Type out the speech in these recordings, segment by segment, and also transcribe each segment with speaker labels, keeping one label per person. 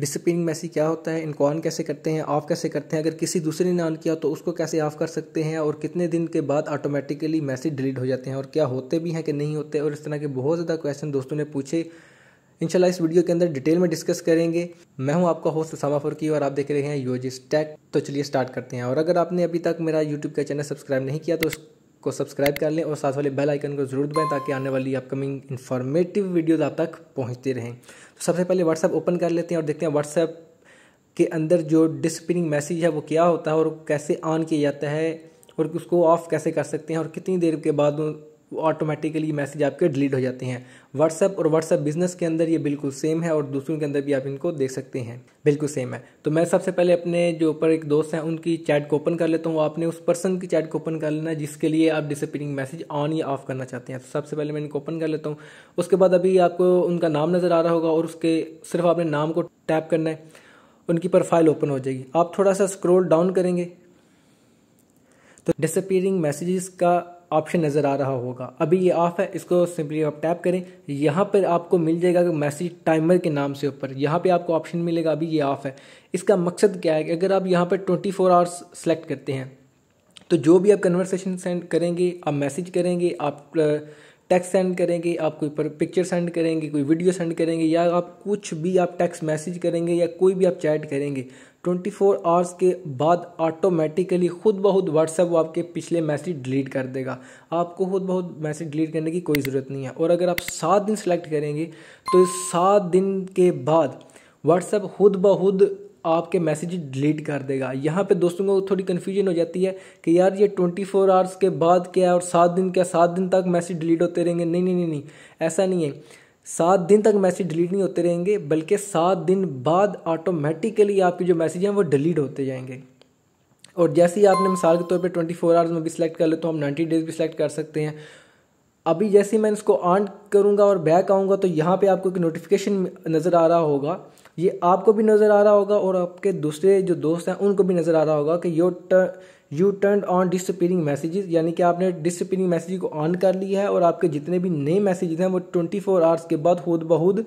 Speaker 1: disciplining Massey क्या होता है इनको ऑन कैसे करते हैं ऑफ कैसे करते हैं अगर किसी दूसरे ने ऑन किया तो उसको कैसे ऑफ कर सकते हैं और कितने दिन के बाद ऑटोमेटिकली मैसेज डिलीट हो जाते हैं और क्या होते भी हैं कि नहीं होते और इस तरह के बहुत ज़्यादा क्वेश्चन दोस्तों ने पूछे इंशाल्लाह इस वीडियो के अंदर डिटेल में डिस्कस करेंगे मैं हूं आपका होस्ट उसामा फुरकी और आप देख रहे हैं यूजिस टेक तो चलिए स्टार्ट करते हैं और अगर आपने अभी तक मेरा यूट्यूब का चैनल सब्सक्राइब नहीं किया तो को सब्सक्राइब कर लें और साथ वाले बेल आइकन को जरूर दबाएं ताकि आने वाली अपकमिंग इन्फॉर्मेटिव वीडियोज आप तक पहुँचते रहें तो सबसे पहले व्हाट्सएप ओपन कर लेते हैं और देखते हैं व्हाट्सएप के अंदर जो डिसिप्लिनिंग मैसेज है वो क्या होता है और कैसे ऑन किया जाता है और उसको ऑफ़ कैसे कर सकते हैं और कितनी देर के बाद ऑटोमेटिकली मैसेज आपके डिलीट हो जाते हैं व्हाट्सएप और व्हाट्सएप बिजनेस के अंदर ये बिल्कुल सेम है और दूसरों के अंदर भी आप इनको देख सकते हैं बिल्कुल सेम है तो मैं सबसे पहले अपने जो ऊपर एक दोस्त हैं उनकी चैट को ओपन कर लेता हूँ आपने उस पर्सन की चैट को ओपन कर लेना जिसके लिए आप डिसअपियरिंग मैसेज ऑन या ऑफ करना चाहते हैं तो सबसे पहले मैं इनको ओपन कर लेता हूँ उसके बाद अभी आपको उनका नाम नज़र आ रहा होगा और उसके सिर्फ आपने नाम को टैप करना है उनकी प्रोफाइल ओपन हो जाएगी आप थोड़ा सा स्क्रोल डाउन करेंगे तो डिसअपियरिंग मैसेजेस का ऑप्शन नज़र आ रहा होगा अभी ये ऑफ है इसको सिंपली आप टैप करें यहाँ पर आपको मिल जाएगा मैसेज टाइमर के नाम से ऊपर यहाँ पे आपको ऑप्शन मिलेगा अभी ये ऑफ है इसका मकसद क्या है कि अगर आप यहाँ पर ट्वेंटी फोर आवर्स सेलेक्ट करते हैं तो जो भी आप कन्वर्सेशन सेंड करेंगे आप मैसेज करेंगे आप टेक्स्ट सेंड करेंगे आप कोई पर पिक्चर सेंड करेंगे कोई वीडियो सेंड करेंगे या आप कुछ भी आप टेक्स्ट मैसेज करेंगे या कोई भी आप चैट करेंगे 24 आवर्स के बाद ऑटोमेटिकली खुद बहुत व्हाट्सएप वो आपके पिछले मैसेज डिलीट कर देगा आपको खुद बहुत मैसेज डिलीट करने की कोई ज़रूरत नहीं है और अगर आप सात दिन सेलेक्ट करेंगे तो इस सात दिन के बाद व्हाट्सएप खुद बहुद आपके मैसेज डिलीट कर देगा यहाँ पे दोस्तों को थोड़ी कन्फ्यूजन हो जाती है कि यार ये 24 आवर्स के बाद क्या है और सात दिन क्या सात दिन तक मैसेज डिलीट होते रहेंगे नहीं नहीं नहीं नहीं ऐसा नहीं है सात दिन तक मैसेज डिलीट नहीं होते रहेंगे बल्कि सात दिन बाद ऑटोमेटिकली आपके जो मैसेज हैं वो डिलीट होते जाएंगे और जैसे ही आपने मिसाल के तौर पे 24 फोर आवर्स में भी सिलेक्ट कर ले तो हम 90 डेज भी सिलेक्ट कर सकते हैं अभी जैसे मैं इसको ऑन करूँगा और बैक आऊँगा तो यहाँ पर आपको एक नोटिफिकेशन नज़र आ रहा होगा ये आपको भी नज़र आ रहा होगा और आपके दूसरे जो दोस्त हैं उनको भी नज़र आ रहा होगा कि your you turn on disappearing messages यानी कि आपने डिसअपियरिंग मैसेज को ऑन कर लिया है और आपके जितने भी नए मैसेजेस हैं वो ट्वेंटी फोर आवर्स के बाद खुद बहुद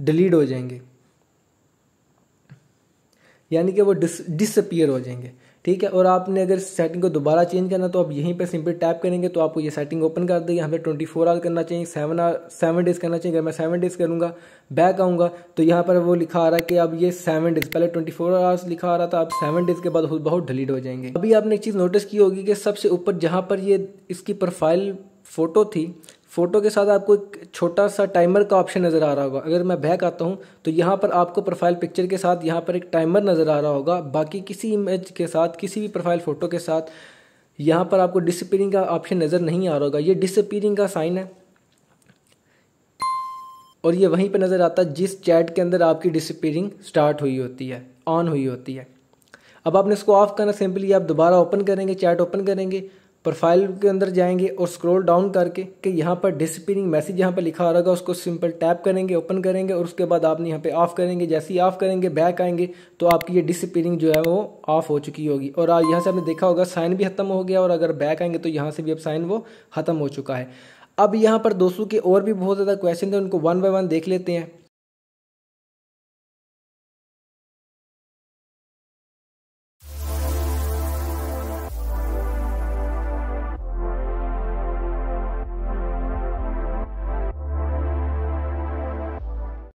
Speaker 1: डिलीट हो जाएंगे यानी कि वो डिस डिसअपियर हो जाएंगे ठीक है और आपने अगर सेटिंग को दोबारा चेंज करना तो आप यहीं पर सिंपली टैप करेंगे तो आपको ये सेटिंग ओपन कर देगी यहाँ पे ट्वेंटी फोर आवर करना चाहिए सेवन आवर सेवन डेज़ करना चाहिए अगर मैं सेवन डेज़ करूँगा बैक आऊँगा तो यहाँ पर वो लिखा आ रहा है कि अब ये सेवन डेज़ पहले ट्वेंटी फोर आवर्स लिखा आ रहा था अब सेवन डेज़ के बाद बहुत डिलीट हो जाएंगे अभी आपने एक चीज़ नोटिस की होगी कि सबसे ऊपर जहाँ पर ये इसकी प्रोफाइल फ़ोटो थी फ़ोटो के साथ आपको एक छोटा सा टाइमर का ऑप्शन नज़र आ रहा होगा अगर मैं बैक आता हूँ तो यहाँ पर आपको प्रोफाइल पिक्चर के साथ यहाँ पर एक टाइमर नज़र आ रहा होगा बाकी किसी इमेज के साथ किसी भी प्रोफाइल फ़ोटो के साथ यहाँ पर आपको डिसअपीयरिंग का ऑप्शन नज़र नहीं आ रहा होगा ये डिसअपीयरिंग का साइन है और ये वहीं पर नज़र आता है जिस चैट के अंदर आपकी डिसअपीयरिंग स्टार्ट हुई होती है ऑन हुई होती है अब आपने इसको ऑफ करना सिंपली आप दोबारा ओपन करेंगे चैट ओपन करेंगे प्रोफाइल के अंदर जाएंगे और स्क्रॉल डाउन करके कि यहाँ पर डिसिप्लिनिंग मैसेज यहाँ पर लिखा आ होगा उसको सिंपल टैप करेंगे ओपन करेंगे और उसके बाद आपने यहाँ पे ऑफ करेंगे जैसे ही ऑफ करेंगे बैक आएंगे तो आपकी ये डिसिप्लिनिंग जो है वो ऑफ हो चुकी होगी और यहाँ से आपने देखा होगा साइन भी खत्म हो गया और अगर बैक आएंगे तो यहाँ से भी अब साइन वो ख़त्म हो चुका है अब यहाँ पर दोस्तों के और भी बहुत ज़्यादा क्वेश्चन थे उनको वन बाय वन देख लेते हैं